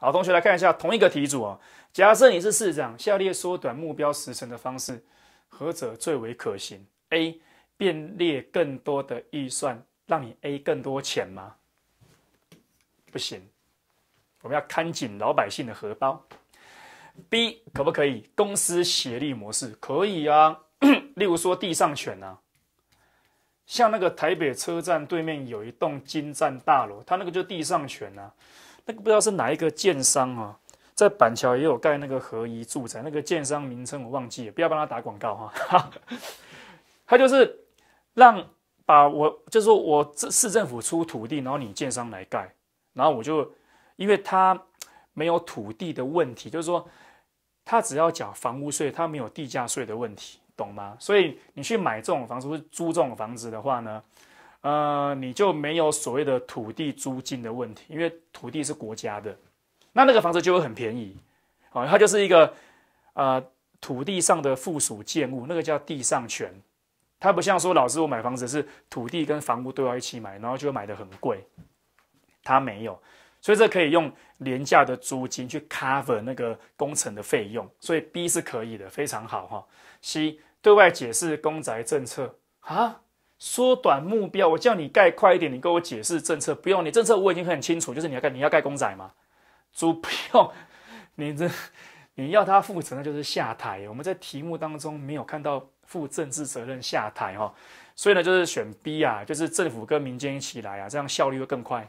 好，同学来看一下同一个题组啊。假设你是市长，下列缩短目标时程的方式，何者最为可行？A 变列更多的预算，让你 A 更多钱吗？不行，我们要看紧老百姓的荷包。B 可不可以公司协力模式？可以啊，例如说地上权啊，像那个台北车站对面有一栋金站大楼，它那个就地上权啊。那个不知道是哪一个建商啊，在板桥也有盖那个合一住宅，那个建商名称我忘记了，不要帮他打广告哈。他就是让把我就是说我市市政府出土地，然后你建商来盖，然后我就因为他没有土地的问题，就是说他只要缴房屋税，他没有地价税的问题，懂吗？所以你去买这种房子或租这种房子的话呢？呃，你就没有所谓的土地租金的问题，因为土地是国家的，那那个房子就会很便宜，哦，它就是一个呃土地上的附属建物，那个叫地上权，它不像说老师我买房子是土地跟房屋都要一起买，然后就会买的很贵，它没有，所以这可以用廉价的租金去 cover 那个工程的费用，所以 B 是可以的，非常好哈。C 对外解释公宅政策啊？缩短目标，我叫你盖快一点，你跟我解释政策不用，你政策我已经很清楚，就是你要盖，你要盖公仔嘛，主不用，你这你要他负责那就是下台。我们在题目当中没有看到负政治责任下台哈，所以呢就是选 B 啊，就是政府跟民间一起来啊，这样效率会更快。